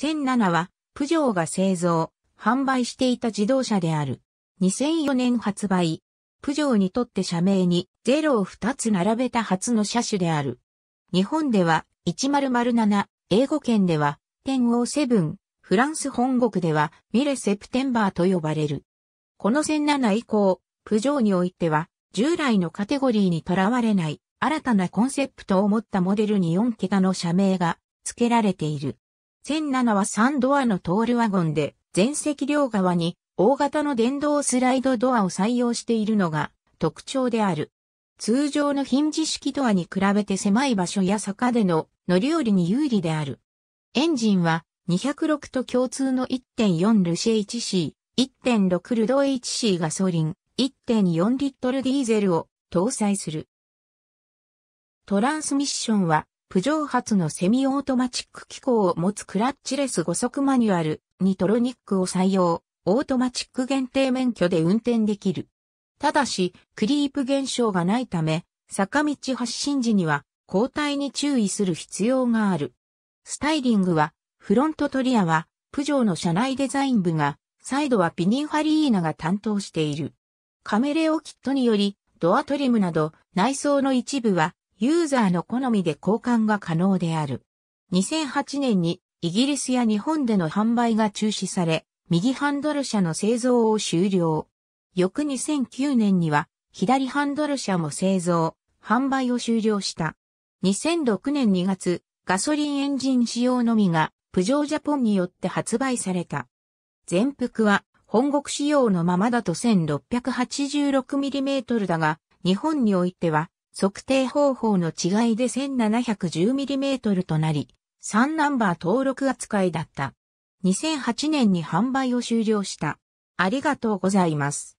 1007は、プジョーが製造、販売していた自動車である。2004年発売。プジョーにとって社名に0を2つ並べた初の車種である。日本では1007、英語圏では1007、フランス本国ではミレ・セプテンバーと呼ばれる。この1007以降、プジョーにおいては従来のカテゴリーにとらわれない新たなコンセプトを持ったモデルに4桁の社名が付けられている。1007は3ドアのトールワゴンで、前席両側に大型の電動スライドドアを採用しているのが特徴である。通常のヒンジ式ドアに比べて狭い場所や坂での乗り降りに有利である。エンジンは206と共通の1.4ルシェ 1C、1.6ルド h c ガソリン、1.4リットルディーゼルを搭載する。トランスミッションはプジョー発のセミオートマチック機構を持つクラッチレス5速マニュアル、ニトロニックを採用、オートマチック限定免許で運転できる。ただし、クリープ現象がないため、坂道発進時には交代に注意する必要がある。スタイリングは、フロントトリアは、プジョーの車内デザイン部が、サイドはピニンファリーナが担当している。カメレオキットにより、ドアトリムなど、内装の一部は、ユーザーの好みで交換が可能である。2008年にイギリスや日本での販売が中止され、右ハンドル車の製造を終了。翌2009年には左ハンドル車も製造、販売を終了した。2006年2月、ガソリンエンジン使用のみが、プジョージャポンによって発売された。全幅は、本国仕様のままだと 1686mm だが、日本においては、測定方法の違いで 1710mm となり、3ナンバー登録扱いだった。2008年に販売を終了した。ありがとうございます。